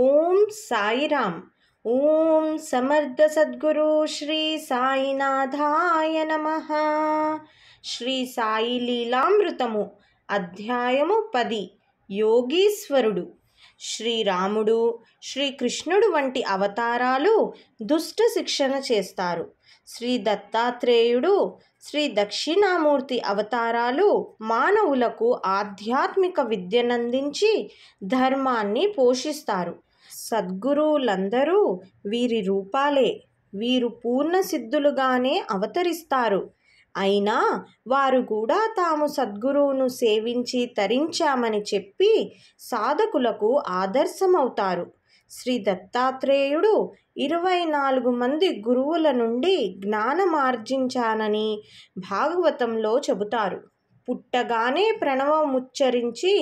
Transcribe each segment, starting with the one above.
ఓం సాయిరామ్ ఓం సమర్థ సద్గురు శ్రీ సాయినాథాయ నమ శ్రీ సాయి లీలామృతము అధ్యాయము పది యోగీశ్వరుడు శ్రీరాముడు శ్రీకృష్ణుడు వంటి అవతారాలు దుష్ట శిక్షణ చేస్తారు శ్రీ దత్తాత్రేయుడు శ్రీ దక్షిణామూర్తి అవతారాలు మానవులకు ఆధ్యాత్మిక విద్యనందించి ధర్మాన్ని పోషిస్తారు సద్గురువులందరూ వీరి రూపాలే వీరు పూర్ణసిద్ధులుగానే అవతరిస్తారు అయినా వారు కూడా తాము సద్గురువును సేవించి తరించామని చెప్పి సాధకులకు ఆదర్శమవుతారు శ్రీ దత్తాత్రేయుడు ఇరవై నాలుగు మంది గురువుల నుండి జ్ఞానమార్జించానని భాగవతంలో చెబుతారు పుట్టగానే ప్రణవం ఉచ్చరించి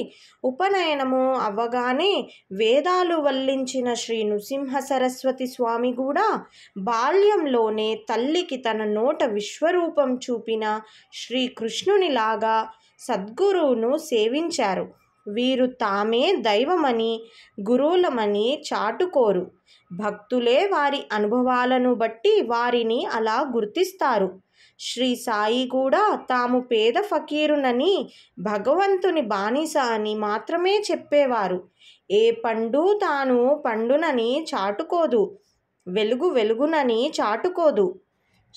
ఉపనయనము అవ్వగానే వేదాలు వల్లించిన శ్రీ నృసింహ సరస్వతి స్వామి కూడా బాల్యంలోనే తల్లికి తన నోట విశ్వరూపం చూపిన శ్రీకృష్ణునిలాగా సద్గురువును సేవించారు వీరు తామే దైవమని గురువులమని చాటుకోరు భక్తులే వారి అనుభవాలను బట్టి వారిని అలా గుర్తిస్తారు శ్రీ సాయి కూడా తాము పేద ఫకీరునని భగవంతుని బానిస అని మాత్రమే చెప్పేవారు ఏ పండు తాను పండునని చాటుకోదు వెలుగు వెలుగునని చాటుకోదు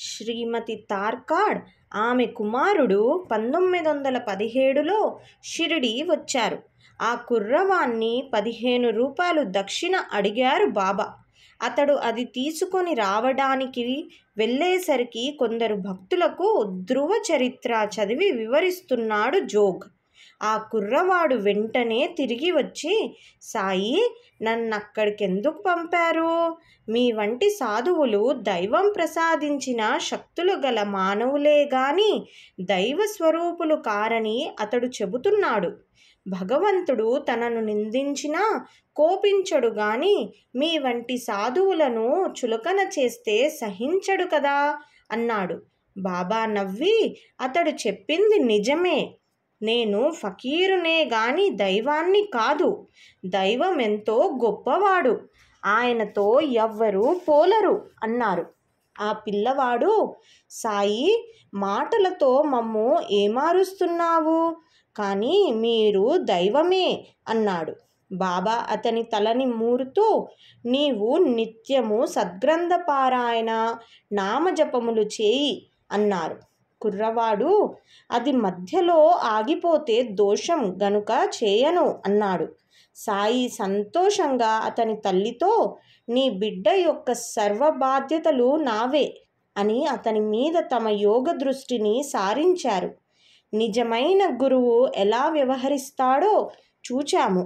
శ్రీమతి తార్కాడ్ ఆమె కుమారుడు పంతొమ్మిది వందల పదిహేడులో షిరిడి వచ్చారు ఆ కుర్రవాన్ని పదిహేను రూపాయలు దక్షిణ అడిగారు బాబా అతడు అది తీసుకొని రావడానికి వెళ్ళేసరికి కొందరు భక్తులకు ధ్రువ చరిత్ర చదివి వివరిస్తున్నాడు జోగ్ ఆ కుర్రవాడు వెంటనే తిరిగి వచ్చి సాయి ఎందుకు పంపారు మీ వంటి సాధువులు దైవం ప్రసాదించిన శక్తులు గల మానవులే గాని దైవ స్వరూపులు కారని అతడు చెబుతున్నాడు భగవంతుడు తనను నిందించినా కోపించడు గాని మీ వంటి సాధువులను చులకన చేస్తే సహించడు కదా అన్నాడు బాబా నవ్వి అతడు చెప్పింది నిజమే నేను ఫకీరునే గాని దైవాన్ని కాదు దైవం ఎంతో గొప్పవాడు ఆయనతో ఎవ్వరూ పోలరు అన్నారు ఆ పిల్లవాడు సాయి మాటలతో మమ్ము ఏమారుస్తున్నావు కానీ మీరు దైవమే అన్నాడు బాబా అతని తలని మూరుతూ నీవు నిత్యము సద్గ్రంథ పారాయణ నామజపములు చేయి అన్నారు కుర్రవాడు అది మధ్యలో ఆగిపోతే దోషం గనుక చేయను అన్నాడు సాయి సంతోషంగా అతని తల్లితో నీ బిడ్డ యొక్క సర్వ బాధ్యతలు నావే అని అతని మీద తమ యోగ దృష్టిని సారించారు నిజమైన గురువు ఎలా వ్యవహరిస్తాడో చూచాము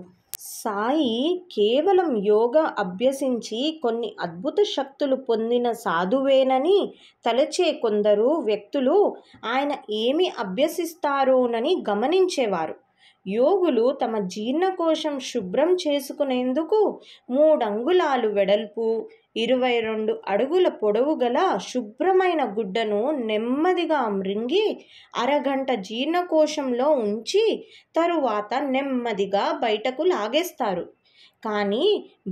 సాయి కేవలం యోగా అభ్యసించి కొన్ని అద్భుత శక్తులు పొందిన సాధువేనని తలచే కొందరు వ్యక్తులు ఆయన ఏమి అభ్యసిస్తారోనని గమనించేవారు యోగులు తమ జీర్ణకోశం శుభ్రం చేసుకునేందుకు మూడంగుళాలు వెడల్పు ఇరవై రెండు అడుగుల పొడవు గల శుభ్రమైన గుడ్డను నెమ్మదిగా మృంగి అరగంట జీర్ణకోశంలో ఉంచి తరువాత నెమ్మదిగా బయటకు లాగేస్తారు కానీ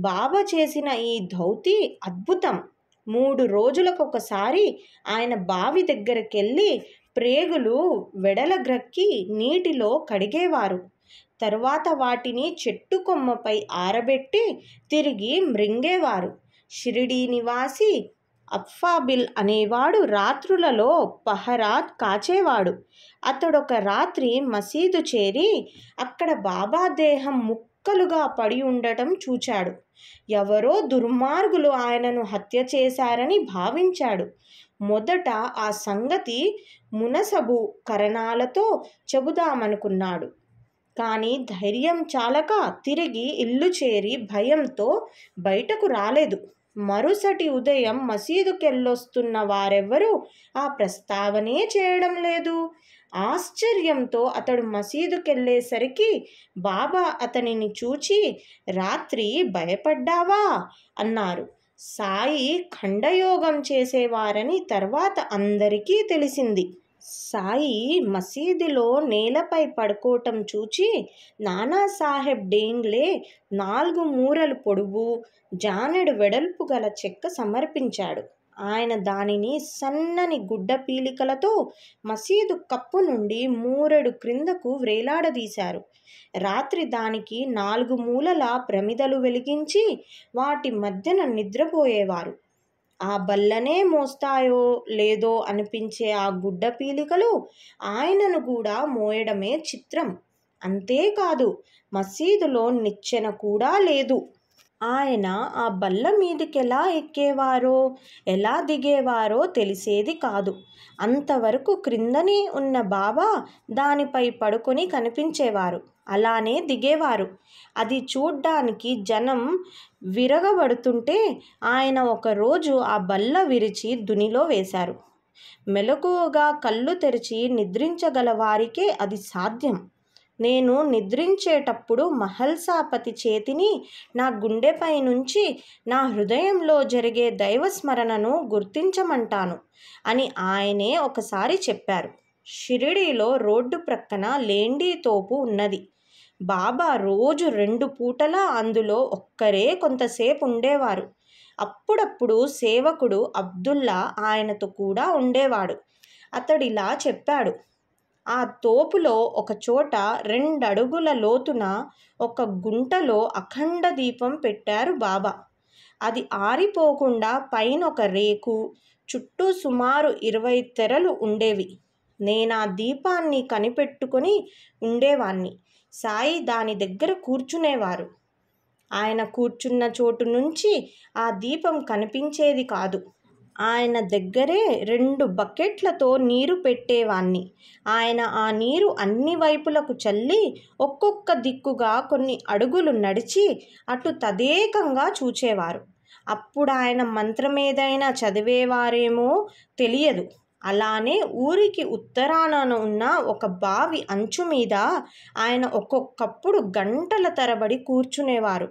బాబా చేసిన ఈ ధౌతి అద్భుతం మూడు రోజులకొకసారి ఆయన బావి దగ్గరికి వెళ్ళి ప్రేగులు వెడలగ్రక్కి నీటిలో కడిగేవారు తరువాత వాటిని చెట్టు కొమ్మపై ఆరబెట్టి తిరిగి మృంగేవారు షిరిడీ నివాసి అఫ్ఫాబిల్ అనేవాడు రాత్రులలో పహరా కాచేవాడు అతడొక రాత్రి మసీదు చేరి అక్కడ బాబా దేహం ముక్కలుగా పడి ఉండటం చూచాడు ఎవరో దుర్మార్గులు ఆయనను హత్య చేశారని భావించాడు మొదట ఆ సంగతి మునసబు కరణాలతో చెబుదామనుకున్నాడు కానీ ధైర్యం చాలక తిరిగి ఇల్లు చేరి భయంతో బయటకు రాలేదు మరుసటి ఉదయం మసీదుకెళ్ళొస్తున్న వారెవ్వరూ ఆ ప్రస్తావనే చేయడం లేదు ఆశ్చర్యంతో అతడు మసీదుకెళ్ళేసరికి బాబా అతనిని చూచి రాత్రి భయపడ్డావా అన్నారు సాయి ఖండయోగం చేసేవారని తర్వాత అందరికీ తెలిసింది సాయి మసీదులో నేలపై పడుకోవటం చూచి నానాసాహెబ్ డేంగ్లే నాలుగు మూరలు పొడుగు జానెడు వెడల్పు గల చెక్క సమర్పించాడు ఆయన దానిని సన్నని గుడ్డ పీలికలతో మసీదు కప్పు నుండి మూరెడు క్రిందకు వ్రేలాడదీశారు రాత్రి దానికి నాలుగు మూలల ప్రమిదలు వెలిగించి వాటి మధ్యన నిద్రపోయేవారు ఆ బల్లనే మోస్తాయో లేదో అనిపించే ఆ గుడ్డ పీలికలు ఆయనను కూడా మోయడమే చిత్రం అంతేకాదు మసీదులో నిచ్చెన కూడా లేదు ఆయన ఆ బల్ల మీదకెలా ఎక్కేవారో ఎలా దిగేవారో తెలిసేది కాదు అంతవరకు క్రిందనే ఉన్న బాబా దానిపై పడుకొని కనిపించేవారు అలానే దిగేవారు అది చూడ్డానికి జనం విరగబడుతుంటే ఆయన ఒకరోజు ఆ బల్ల విరిచి దునిలో వేశారు మెలకువగా కళ్ళు తెరిచి నిద్రించగల వారికే అది సాధ్యం నేను నిద్రించేటప్పుడు మహల్సాపతి చేతిని నా గుండెపై నుంచి నా హృదయంలో జరిగే దైవస్మరణను గుర్తించమంటాను అని ఆయనే ఒకసారి చెప్పారు షిరిడీలో రోడ్డు ప్రక్కన లేండి తోపు ఉన్నది బాబా రోజు రెండు పూటలా అందులో ఒక్కరే కొంతసేపు ఉండేవారు అప్పుడప్పుడు సేవకుడు అబ్దుల్లా ఆయనతో కూడా ఉండేవాడు అతడిలా చెప్పాడు ఆ తోపులో ఒక చోట రెండడుగుల లోతున ఒక గుంటలో అఖండ దీపం పెట్టారు బాబా అది ఆరిపోకుండా పైన ఒక రేకు చుట్టూ సుమారు ఇరవై తెరలు ఉండేవి నేను ఆ దీపాన్ని కనిపెట్టుకొని ఉండేవాణ్ణి సాయి దాని దగ్గర కూర్చునేవారు ఆయన కూర్చున్న చోటు నుంచి ఆ దీపం కనిపించేది కాదు ఆయన దగ్గరే రెండు బకెట్లతో నీరు పెట్టేవాణ్ణి ఆయన ఆ నీరు అన్ని వైపులకు చల్లి ఒక్కొక్క దిక్కుగా కొన్ని అడుగులు నడిచి అటు తదేకంగా చూచేవారు అప్పుడు ఆయన మంత్రమేదైనా చదివేవారేమో తెలియదు అలానే ఊరికి ఉత్తరాన ఉన్న ఒక బావి అంచు మీద ఆయన ఒక్కొక్కప్పుడు గంటల తరబడి కూర్చునేవారు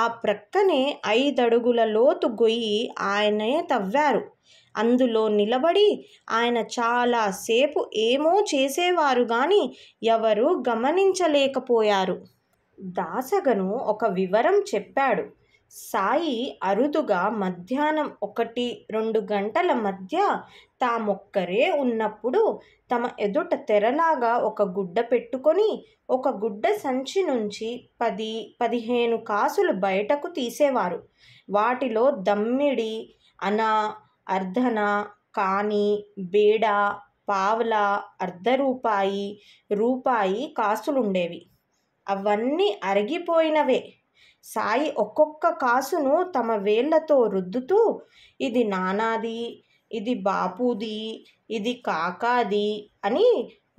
ఆ ప్రక్కనే ఐదడుగుల లోతు గొయ్యి ఆయనే తవ్వారు అందులో నిలబడి ఆయన చాలాసేపు ఏమో చేసేవారు కానీ ఎవరూ గమనించలేకపోయారు దాసగను ఒక వివరం చెప్పాడు సాయి అరుదుగా మధ్యాహ్నం ఒకటి రెండు గంటల మధ్య తామొక్కరే ఉన్నప్పుడు తమ ఎదుట తెరలాగా ఒక గుడ్డ పెట్టుకొని ఒక గుడ్డ సంచి నుంచి పది పదిహేను కాసులు బయటకు తీసేవారు వాటిలో దమ్మిడి అన అర్ధన కాని బేడ పావుల అర్ధ రూపాయి రూపాయి కాసులుండేవి అవన్నీ అరిగిపోయినవే సాయి ఒక్కొక్క కాసును తమ వేళ్లతో రుద్దుతూ ఇది నానాది ఇది బాపుది ఇది కాకాది అని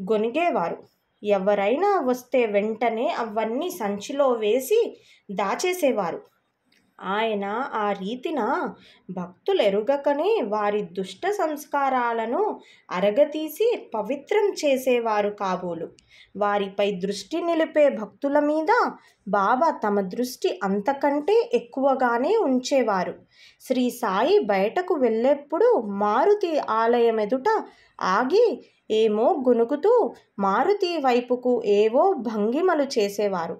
గొనిగేవారు ఎవరైనా వస్తే వెంటనే అవన్నీ సంచిలో వేసి దాచేసేవారు ఆయన ఆ రీతిన భక్తులెరుగకనే వారి దుష్ట సంస్కారాలను అరగతీసి పవిత్రం చేసేవారు కాబోలు వారిపై దృష్టి నిలిపే భక్తుల మీద బాబా తమ దృష్టి అంతకంటే ఎక్కువగానే ఉంచేవారు శ్రీ సాయి బయటకు వెళ్ళేప్పుడు మారుతి ఆలయం ఎదుట ఆగి ఏమో గునుకుతూ మారుతి వైపుకు ఏవో భంగిమలు చేసేవారు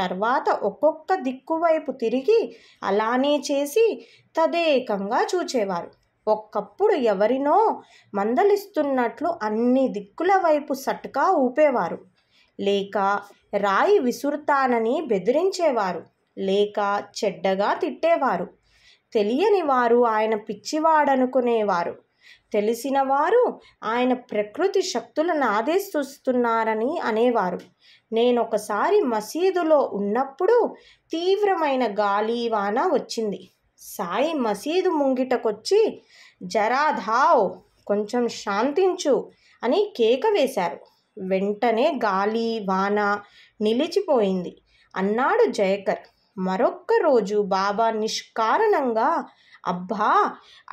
తర్వాత ఒక్కొక్క దిక్కువైపు తిరిగి అలానే చేసి తదేకంగా చూచేవారు ఒక్కప్పుడు ఎవరినో మందలిస్తున్నట్లు అన్ని దిక్కుల వైపు సట్కా ఊపేవారు లేక రాయి విసురుతానని బెదిరించేవారు లేక చెడ్డగా తిట్టేవారు తెలియని వారు ఆయన పిచ్చివాడనుకునేవారు తెలిసిన వారు ఆయన ప్రకృతి శక్తులను ఆదేశిస్తున్నారని అనేవారు నేనొకసారి మసీదులో ఉన్నప్పుడు తీవ్రమైన గాలి వాన వచ్చింది సాయి మసీదు ముంగిటకొచ్చి జరాధావ్ కొంచెం శాంతించు అని కేక వేశారు వెంటనే గాలి వాన నిలిచిపోయింది అన్నాడు జయకర్ మరొక్క రోజు బాబా నిష్కారణంగా అబ్బా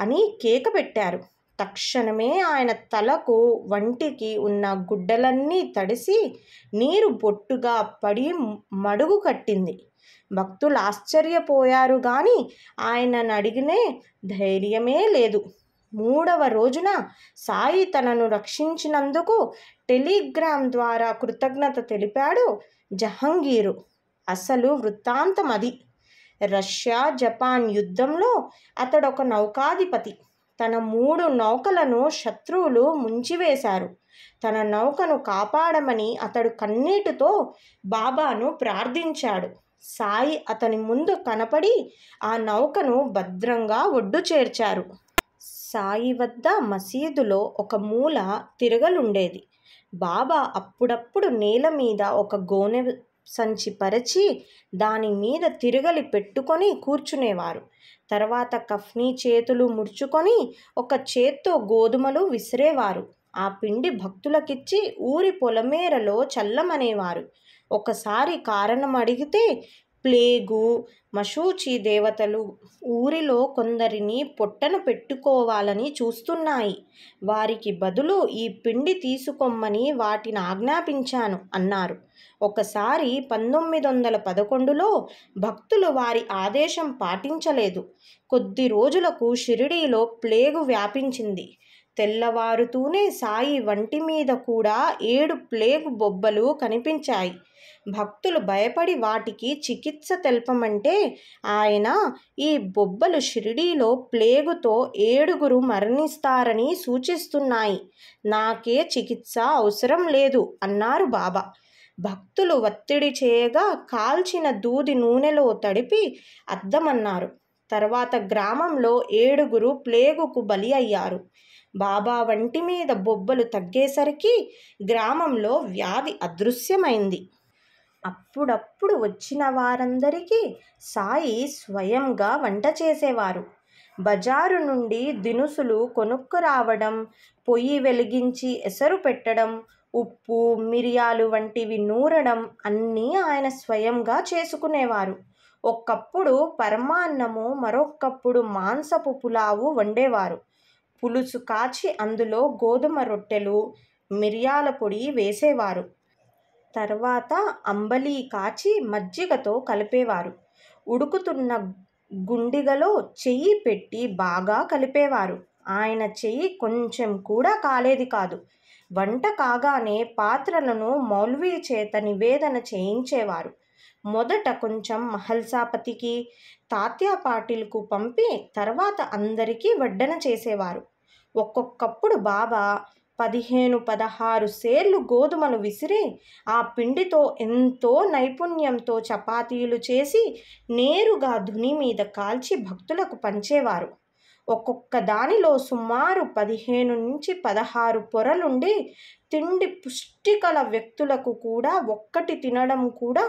అని కేక పెట్టారు తక్షణమే ఆయన తలకు వంటికి ఉన్న గుడ్డలన్నీ తడిసి నీరు బొట్టుగా పడి మడుగు కట్టింది భక్తులు ఆశ్చర్యపోయారు కానీ ఆయనను అడిగినే ధైర్యమే లేదు మూడవ రోజున సాయి తనను రక్షించినందుకు టెలిగ్రామ్ ద్వారా కృతజ్ఞత తెలిపాడు జహంగీరు అసలు వృత్తాంతం అది రష్యా జపాన్ యుద్ధంలో అతడొక నౌకాధిపతి తన మూడు నౌకలను శత్రువులు ముంచివేశారు తన నౌకను కాపాడమని అతడు కన్నీటితో బాబాను ప్రార్థించాడు సాయి అతని ముందు కనపడి ఆ నౌకను భద్రంగా ఒడ్డు చేర్చారు సాయి వద్ద మసీదులో ఒక మూల తిరగలుండేది బాబా అప్పుడప్పుడు నేల మీద ఒక గోనె సంచి పరిచి దాని మీద తిరగలి పెట్టుకొని కూర్చునేవారు తర్వాత కఫ్నీ చేతులు ముడుచుకొని ఒక చేత్తో గోధుమలు విసిరేవారు ఆ పిండి భక్తులకిచ్చి ఊరి పొలమేరలో చల్లమనేవారు ఒకసారి కారణం అడిగితే ప్లేగు మశూచి దేవతలు ఊరిలో కొందరిని పొట్టను పెట్టుకోవాలని చూస్తున్నాయి వారికి బదులు ఈ పిండి తీసుకొమ్మని వాటిని ఆజ్ఞాపించాను అన్నారు ఒకసారి పంతొమ్మిది వందల పదకొండులో భక్తులు వారి ఆదేశం పాటించలేదు కొద్ది రోజులకు షిరిడీలో ప్లేగు వ్యాపించింది తెల్లవారుతూనే సాయి వంటి మీద కూడా ఏడు ప్లేగు బొబ్బలు కనిపించాయి భక్తులు భయపడి వాటికి చికిత్స తెలపమంటే ఆయన ఈ బొబ్బలు షిరిడీలో ప్లేగుతో ఏడుగురు మరణిస్తారని సూచిస్తున్నాయి నాకే చికిత్స అవసరం లేదు అన్నారు బాబా భక్తులు ఒత్తిడి చేయగా కాల్చిన దూది నూనెలో తడిపి అద్దమన్నారు తర్వాత గ్రామంలో ఏడుగురు ప్లేగుకు బలి అయ్యారు బాబా వంటి మీద బొబ్బలు తగ్గేసరికి గ్రామంలో వ్యాధి అదృశ్యమైంది అప్పుడప్పుడు వచ్చిన వారందరికీ సాయి స్వయంగా వంట చేసేవారు బజారు నుండి దినుసులు కొనుక్కు రావడం పొయ్యి వెలిగించి ఎసరు పెట్టడం ఉప్పు మిరియాలు వంటివి నూరడం అన్నీ ఆయన స్వయంగా చేసుకునేవారు ఒక్కప్పుడు పరమాన్నము మరొక్కప్పుడు మాంసపు పులావు వండేవారు పులుసు కాచి అందులో గోధుమ రొట్టెలు మిరియాల పొడి వేసేవారు తర్వాత అంబలి కాచి మజ్జిగతో కలిపేవారు ఉడుకుతున్న గుండిగలో చెయ్యి పెట్టి బాగా కలిపేవారు ఆయన చెయ్యి కొంచెం కూడా కాలేది కాదు వంట కాగానే పాత్రలను మౌల్వీ చేత నివేదన చేయించేవారు మొదట కొంచెం మహల్సాపతికి తాత్యా పాటిల్కు పంపి తర్వాత అందరికీ వడ్డన చేసేవారు ఒక్కొక్కప్పుడు బాబా పదిహేను పదహారు సేర్లు గోధుమను విసిరి ఆ పిండితో ఎంతో నైపుణ్యంతో చపాతీలు చేసి నేరుగా ధుని మీద కాల్చి భక్తులకు పంచేవారు ఒక్కొక్క దానిలో సుమారు పదిహేను నుంచి పదహారు పొరలుండి తిండి పుష్టికల వ్యక్తులకు కూడా ఒక్కటి తినడం కూడా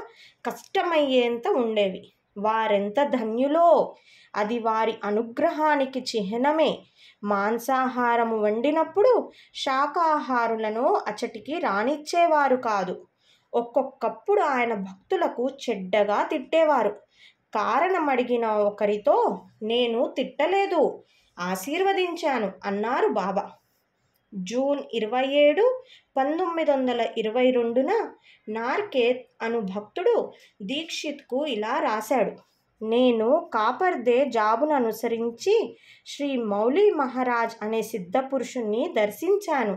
కష్టమయ్యేంత ఉండేవి వారెంత ధన్యులో అది వారి అనుగ్రహానికి చిహ్నమే మాంసాహారము వండినప్పుడు శాకాహారులను అచటికి రానిచ్చేవారు కాదు ఒక్కొక్కప్పుడు ఆయన భక్తులకు చెడ్డగా తిట్టేవారు కారణం అడిగిన ఒకరితో నేను తిట్టలేదు ఆశీర్వదించాను అన్నారు బాబా జూన్ ఇరవై ఏడు పంతొమ్మిది వందల ఇరవై రెండున నార్కేత్ అను భక్తుడు దీక్షిత్కు ఇలా రాశాడు నేను కాపర్దే జాబును అనుసరించి శ్రీ మౌలి మహారాజ్ అనే సిద్ధపురుషుణ్ణి దర్శించాను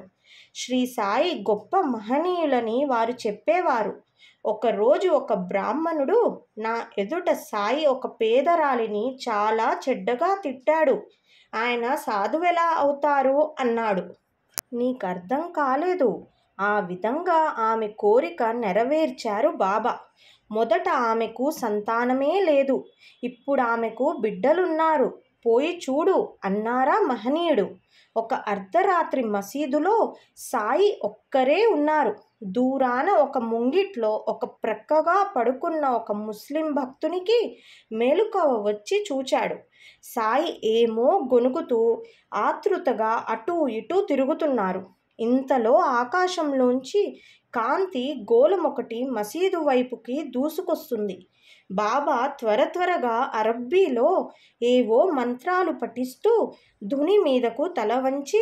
శ్రీ సాయి గొప్ప మహనీయులని వారు చెప్పేవారు ఒకరోజు ఒక బ్రాహ్మణుడు నా ఎదుట సాయి ఒక పేదరాలిని చాలా చెడ్డగా తిట్టాడు ఆయన సాధువెలా అవుతారు అన్నాడు నీకర్థం కాలేదు ఆ విధంగా ఆమె కోరిక నెరవేర్చారు బాబా మొదట ఆమెకు సంతానమే లేదు ఇప్పుడు ఆమెకు బిడ్డలున్నారు పోయి చూడు అన్నారా మహనీయుడు ఒక అర్ధరాత్రి మసీదులో సాయి ఒక్కరే ఉన్నారు దూరాన ఒక ముంగిట్లో ఒక ప్రక్కగా పడుకున్న ఒక ముస్లిం భక్తునికి మేలుకవ వచ్చి చూచాడు సాయి ఏమో గొనుగుతూ ఆతృతగా అటూ ఇటూ తిరుగుతున్నారు ఇంతలో ఆకాశంలోంచి కాంతి గోలమొకటి మసీదు వైపుకి దూసుకొస్తుంది బాబా త్వర త్వరగా అరబ్బీలో ఏవో మంత్రాలు పఠిస్తూ ధుని మీదకు తల వంచి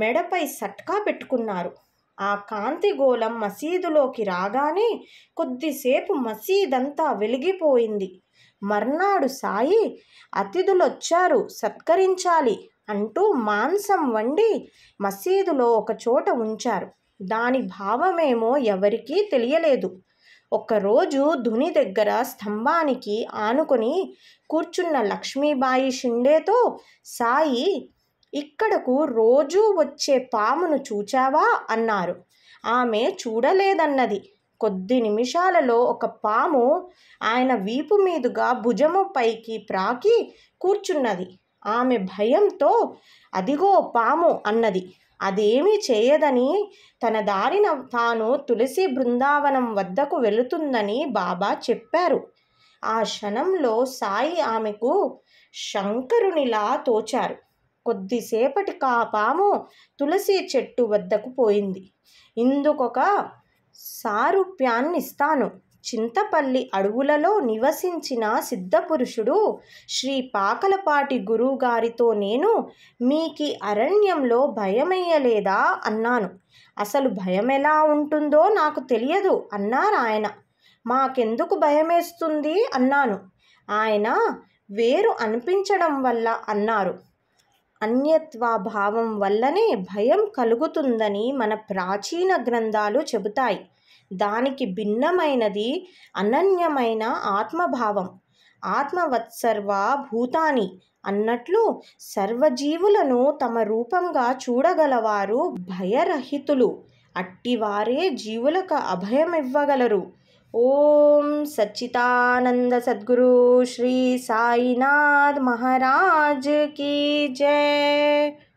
మెడపై సట్కా పెట్టుకున్నారు ఆ కాంతి గోళం మసీదులోకి రాగానే కొద్దిసేపు మసీదంతా వెలిగిపోయింది మర్నాడు సాయి అతిథులొచ్చారు సత్కరించాలి అంటూ మాంసం వండి మసీదులో ఒక చోట ఉంచారు దాని భావమేమో ఎవరికీ తెలియలేదు ఒకరోజు ధుని దగ్గర స్తంభానికి ఆనుకొని కూర్చున్న లక్ష్మీబాయి షిండేతో సాయి ఇక్కడకు రోజూ వచ్చే పామును చూచావా అన్నారు ఆమె చూడలేదన్నది కొద్ది నిమిషాలలో ఒక పాము ఆయన వీపు మీదుగా భుజము పైకి ప్రాకి కూర్చున్నది ఆమె భయంతో అదిగో పాము అన్నది అదేమీ చేయదని తన దారిన తాను తులసి బృందావనం వద్దకు వెళుతుందని బాబా చెప్పారు ఆ క్షణంలో సాయి ఆమెకు శంకరునిలా తోచారు కొద్దిసేపటి కాపాము పాము తులసి చెట్టు వద్దకు పోయింది ఇందుకొక సారూప్యాన్నిస్తాను చింతపల్లి అడవులలో నివసించిన సిద్ధపురుషుడు శ్రీ పాకలపాటి గురువుగారితో నేను మీకి అరణ్యంలో భయమయ్యలేదా అన్నాను అసలు భయం ఎలా ఉంటుందో నాకు తెలియదు అన్నారాయన మాకెందుకు భయమేస్తుంది అన్నాను ఆయన వేరు అనిపించడం వల్ల అన్నారు అన్యత్వాభావం వల్లనే భయం కలుగుతుందని మన ప్రాచీన గ్రంథాలు చెబుతాయి దానికి భిన్నమైనది అనన్యమైన ఆత్మభావం ఆత్మవత్సర్వ భూతాని అన్నట్లు సర్వజీవులను తమ రూపంగా చూడగలవారు భయరహితులు అట్టివారే జీవులకు అభయమివ్వగలరు ओम सच्चिदानंद सदगुरु श्री साईनाथ महाराज की जय